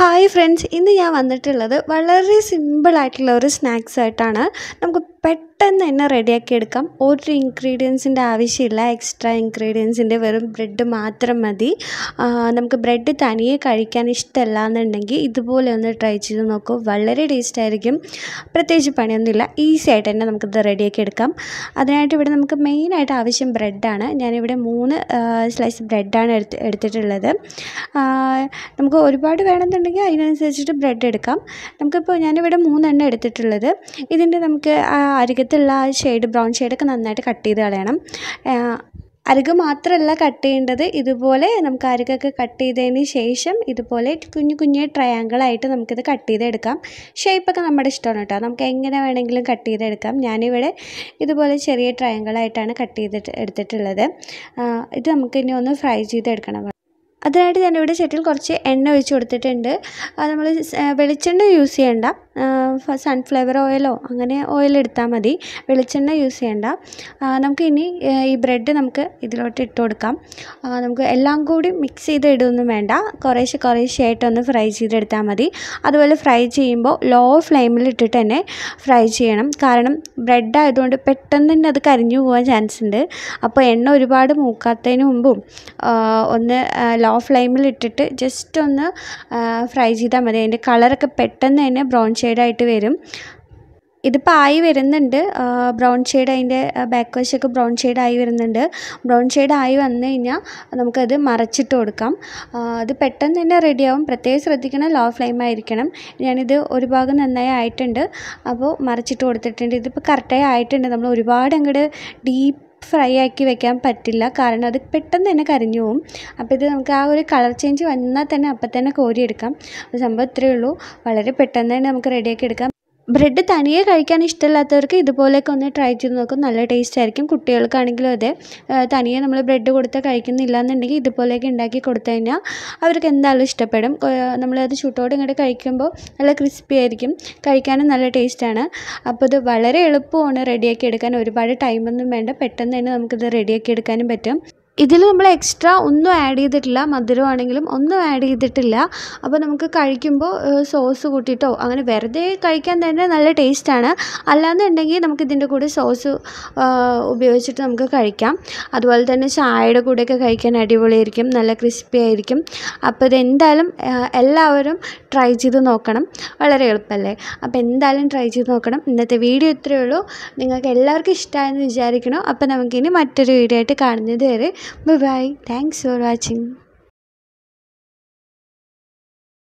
Hi friends ഇന്ന് ഞാൻ വന്നിട്ടുള്ളത് വളരെ സിമ്പിളായിട്ടുള്ള ഒരു സ്നാക്സ് ആയിട്ടാണ് നമുക്ക് പെട്ട് പെട്ടെന്ന് തന്നെ റെഡിയാക്കി എടുക്കാം ഒരു ഇൻഗ്രീഡിയൻസിൻ്റെ ആവശ്യമില്ല എക്സ്ട്രാ ഇൻഗ്രീഡിയൻസിൻ്റെ വെറും ബ്രെഡ് മാത്രം മതി നമുക്ക് ബ്രെഡ് തനിയെ കഴിക്കാൻ ഇഷ്ടമല്ല എന്നുണ്ടെങ്കിൽ ഇതുപോലെ ഒന്ന് ട്രൈ ചെയ്ത് നോക്കൂ വളരെ ടേസ്റ്റ് ആയിരിക്കും പ്രത്യേകിച്ച് പണിയൊന്നുമില്ല ഈസി ആയിട്ട് തന്നെ നമുക്കിത് റെഡിയാക്കി എടുക്കാം അതിനായിട്ട് ഇവിടെ നമുക്ക് മെയിനായിട്ട് ആവശ്യം ബ്രെഡാണ് ഞാനിവിടെ മൂന്ന് സ്ലൈസ് ബ്രെഡാണ് എടുത്ത് എടുത്തിട്ടുള്ളത് നമുക്ക് ഒരുപാട് വേണമെന്നുണ്ടെങ്കിൽ അതിനനുസരിച്ചിട്ട് ബ്രെഡ് എടുക്കാം നമുക്കിപ്പോൾ ഞാനിവിടെ മൂന്നെണ്ണം എടുത്തിട്ടുള്ളത് ഇതിൻ്റെ നമുക്ക് അരികത്ത് അടുത്തുള്ള ആ ഷെയ്ഡ് ബ്രൗൺ ഷെയ്ഡൊക്കെ നന്നായിട്ട് കട്ട് ചെയ്ത് കളയണം അരക് മാത്രമല്ല കട്ട് ചെയ്യേണ്ടത് ഇതുപോലെ നമുക്ക് അരകൊക്കെ കട്ട് ചെയ്തതിന് ശേഷം ഇതുപോലെ കുഞ്ഞു കുഞ്ഞു ട്രയാങ്കിളായിട്ട് നമുക്കിത് കട്ട് ചെയ്തെടുക്കാം ഷേപ്പൊക്കെ നമ്മുടെ ഇഷ്ടമാണ് കേട്ടോ നമുക്ക് എങ്ങനെ വേണമെങ്കിലും കട്ട് ചെയ്തെടുക്കാം ഞാനിവിടെ ഇതുപോലെ ചെറിയ ട്രയാങ്കിളായിട്ടാണ് കട്ട് ചെയ്തിട്ട് എടുത്തിട്ടുള്ളത് ഇത് നമുക്ക് ഇനി ഒന്ന് ഫ്രൈ ചെയ്തെടുക്കണം അതിനായിട്ട് ഞാനിവിടെ ചട്ടിയിൽ കുറച്ച് എണ്ണ ഒഴിച്ച് കൊടുത്തിട്ടുണ്ട് നമ്മൾ വെളിച്ചെണ്ണ യൂസ് ചെയ്യേണ്ട സൺഫ്ലവർ ഓയിലോ അങ്ങനെ ഓയിൽ എടുത്താൽ മതി വെളിച്ചെണ്ണ യൂസ് ചെയ്യേണ്ട നമുക്ക് ഇനി ഈ ബ്രെഡ് നമുക്ക് ഇതിലോട്ട് ഇട്ട് കൊടുക്കാം നമുക്ക് എല്ലാം കൂടി മിക്സ് ചെയ്ത് ഇടുകയൊന്നും വേണ്ട കുറേശ്ശെ കുറേശ്ശെ ആയിട്ടൊന്ന് ഫ്രൈ ചെയ്തെടുത്താൽ മതി അതുപോലെ ഫ്രൈ ചെയ്യുമ്പോൾ ലോ ഫ്ലെയിമിൽ ഇട്ടിട്ട് തന്നെ ഫ്രൈ ചെയ്യണം കാരണം ബ്രെഡ് ആയതുകൊണ്ട് പെട്ടെന്ന് തന്നെ അത് കരിഞ്ഞു പോകാൻ ചാൻസ് ഉണ്ട് അപ്പോൾ എണ്ണ ഒരുപാട് മൂക്കാത്തതിന് മുമ്പും ഒന്ന് ലോ ഫ്ലെയിമിൽ ഇട്ടിട്ട് ജസ്റ്റ് ഒന്ന് ഫ്രൈ ചെയ്താൽ മതി അതിൻ്റെ കളറൊക്കെ പെട്ടെന്ന് തന്നെ ബ്രൗൺ ഷെയ്ഡ് ആയിട്ട് വരും ഇതിപ്പോൾ ആയി വരുന്നുണ്ട് ബ്രൗൺ ഷെയ്ഡ് അതിൻ്റെ ബാക്ക് വശമൊക്കെ ബ്രൗൺ ഷെയ്ഡ് ആയി വരുന്നുണ്ട് ബ്രൗൺ ഷെയ്ഡ് ആയി വന്നു കഴിഞ്ഞാൽ നമുക്കത് മറച്ചിട്ട് കൊടുക്കാം അത് പെട്ടെന്ന് തന്നെ റെഡിയാവും പ്രത്യേകം ശ്രദ്ധിക്കണം ലോ ഫ്ലെയിം ആയിരിക്കണം ഞാനിത് ഒരു ഭാഗം നന്നായി ആയിട്ടുണ്ട് അപ്പോൾ മറച്ചിട്ട് കൊടുത്തിട്ടുണ്ട് ഇതിപ്പോൾ കറക്റ്റായി ആയിട്ടുണ്ട് നമ്മൾ ഒരുപാട് അങ്ങോട്ട് ഡീപ്പ് ഫ്രൈ ആക്കി വെക്കാൻ പറ്റില്ല കാരണം അത് പെട്ടെന്ന് തന്നെ കരിഞ്ഞു പോകും അപ്പോൾ ഇത് നമുക്ക് ആ ഒരു കളർ ചേഞ്ച് വന്നാൽ തന്നെ അപ്പം തന്നെ കോരിയെടുക്കാം സംഭവം ഇത്രയേ ഉള്ളൂ വളരെ പെട്ടെന്ന് തന്നെ നമുക്ക് റെഡിയാക്കി എടുക്കാം ബ്രെഡ് തനിയെ കഴിക്കാൻ ഇഷ്ടമില്ലാത്തവർക്ക് ഇതുപോലെയൊക്കെ ഒന്ന് ട്രൈ ചെയ്ത് നോക്കും നല്ല ടേസ്റ്റ് ആയിരിക്കും കുട്ടികൾക്കാണെങ്കിലും അതെ തനിയെ നമ്മൾ ബ്രെഡ് കൊടുത്ത് കഴിക്കുന്നില്ല എന്നുണ്ടെങ്കിൽ ഇതുപോലെയൊക്കെ ഉണ്ടാക്കി കൊടുത്തു കഴിഞ്ഞാൽ അവർക്ക് എന്തായാലും ഇഷ്ടപ്പെടും നമ്മളത് ചൂട്ടോടെ ഇങ്ങോട്ട് കഴിക്കുമ്പോൾ നല്ല ക്രിസ്പി ആയിരിക്കും കഴിക്കാനും നല്ല ടേസ്റ്റാണ് അപ്പോൾ ഇത് വളരെ എളുപ്പമാണ് റെഡിയാക്കി എടുക്കാൻ ഒരുപാട് ടൈമൊന്നും വേണ്ട പെട്ടെന്ന് തന്നെ നമുക്കിത് റെഡിയാക്കി എടുക്കാനും പറ്റും ഇതിൽ നമ്മൾ എക്സ്ട്രാ ഒന്നും ആഡ് ചെയ്തിട്ടില്ല മധുരമാണെങ്കിലും ഒന്നും ആഡ് ചെയ്തിട്ടില്ല അപ്പോൾ നമുക്ക് കഴിക്കുമ്പോൾ സോസ് കൂട്ടിയിട്ടോ അങ്ങനെ വെറുതെ കഴിക്കാൻ തന്നെ നല്ല ടേസ്റ്റാണ് അല്ലാന്നുണ്ടെങ്കിൽ നമുക്ക് ഇതിൻ്റെ കൂടെ സോസ് ഉപയോഗിച്ചിട്ട് നമുക്ക് കഴിക്കാം അതുപോലെ തന്നെ ചായയുടെ കൂടെയൊക്കെ കഴിക്കാൻ അടിപൊളിയായിരിക്കും നല്ല ക്രിസ്പി ആയിരിക്കും അപ്പോൾ ഇതെന്തായാലും എല്ലാവരും ട്രൈ ചെയ്ത് നോക്കണം വളരെ എളുപ്പമല്ലേ അപ്പോൾ എന്തായാലും ട്രൈ ചെയ്ത് നോക്കണം ഇന്നത്തെ വീഡിയോ ഇത്രയേ ഉള്ളൂ നിങ്ങൾക്ക് എല്ലാവർക്കും ഇഷ്ടമായെന്ന് വിചാരിക്കണം അപ്പോൾ നമുക്കിനി മറ്റൊരു വീഡിയോ ആയിട്ട് കാണുന്നത് വരെ Bye bye. Thanks for watching.